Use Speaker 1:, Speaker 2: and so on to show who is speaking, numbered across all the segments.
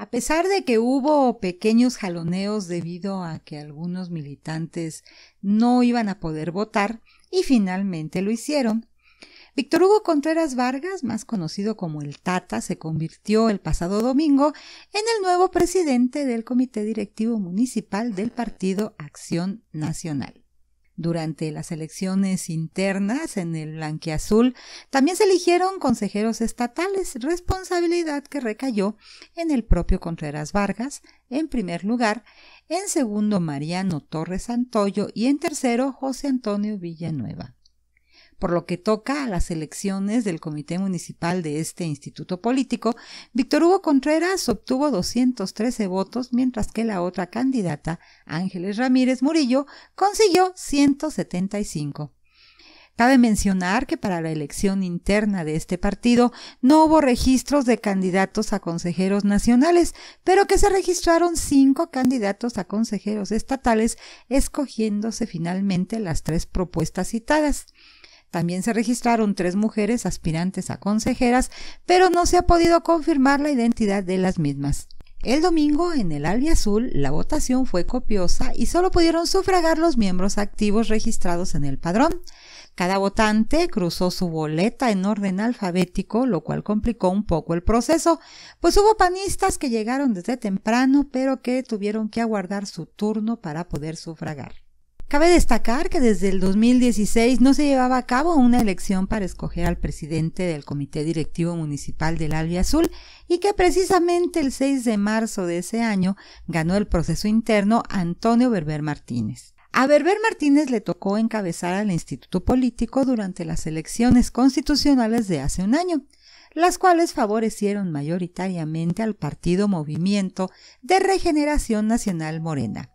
Speaker 1: A pesar de que hubo pequeños jaloneos debido a que algunos militantes no iban a poder votar, y finalmente lo hicieron, Víctor Hugo Contreras Vargas, más conocido como el Tata, se convirtió el pasado domingo en el nuevo presidente del Comité Directivo Municipal del Partido Acción Nacional. Durante las elecciones internas en el blanqueazul también se eligieron consejeros estatales, responsabilidad que recayó en el propio Contreras Vargas, en primer lugar, en segundo Mariano Torres Santoyo y en tercero José Antonio Villanueva. Por lo que toca a las elecciones del Comité Municipal de este instituto político, Víctor Hugo Contreras obtuvo 213 votos, mientras que la otra candidata, Ángeles Ramírez Murillo, consiguió 175. Cabe mencionar que para la elección interna de este partido no hubo registros de candidatos a consejeros nacionales, pero que se registraron cinco candidatos a consejeros estatales, escogiéndose finalmente las tres propuestas citadas. También se registraron tres mujeres aspirantes a consejeras, pero no se ha podido confirmar la identidad de las mismas. El domingo, en el Azul, la votación fue copiosa y solo pudieron sufragar los miembros activos registrados en el padrón. Cada votante cruzó su boleta en orden alfabético, lo cual complicó un poco el proceso, pues hubo panistas que llegaron desde temprano, pero que tuvieron que aguardar su turno para poder sufragar. Cabe destacar que desde el 2016 no se llevaba a cabo una elección para escoger al presidente del Comité Directivo Municipal del Albia Azul y que precisamente el 6 de marzo de ese año ganó el proceso interno Antonio Berber Martínez. A Berber Martínez le tocó encabezar al Instituto Político durante las elecciones constitucionales de hace un año, las cuales favorecieron mayoritariamente al partido Movimiento de Regeneración Nacional Morena.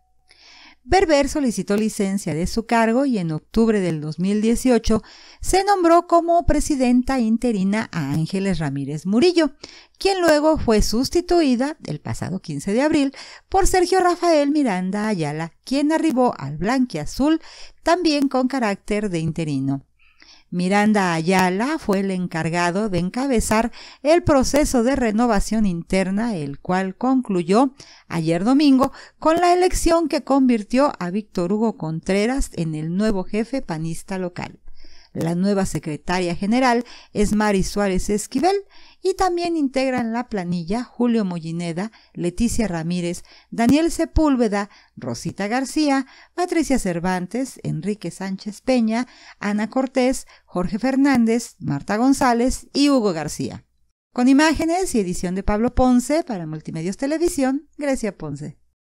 Speaker 1: Berber solicitó licencia de su cargo y en octubre del 2018 se nombró como presidenta interina a Ángeles Ramírez Murillo, quien luego fue sustituida el pasado 15 de abril por Sergio Rafael Miranda Ayala, quien arribó al azul, también con carácter de interino. Miranda Ayala fue el encargado de encabezar el proceso de renovación interna, el cual concluyó ayer domingo con la elección que convirtió a Víctor Hugo Contreras en el nuevo jefe panista local. La nueva secretaria general es Mari Suárez Esquivel y también integran la planilla Julio Mollineda, Leticia Ramírez, Daniel Sepúlveda, Rosita García, Patricia Cervantes, Enrique Sánchez Peña, Ana Cortés, Jorge Fernández, Marta González y Hugo García. Con imágenes y edición de Pablo Ponce para Multimedios Televisión, Grecia Ponce.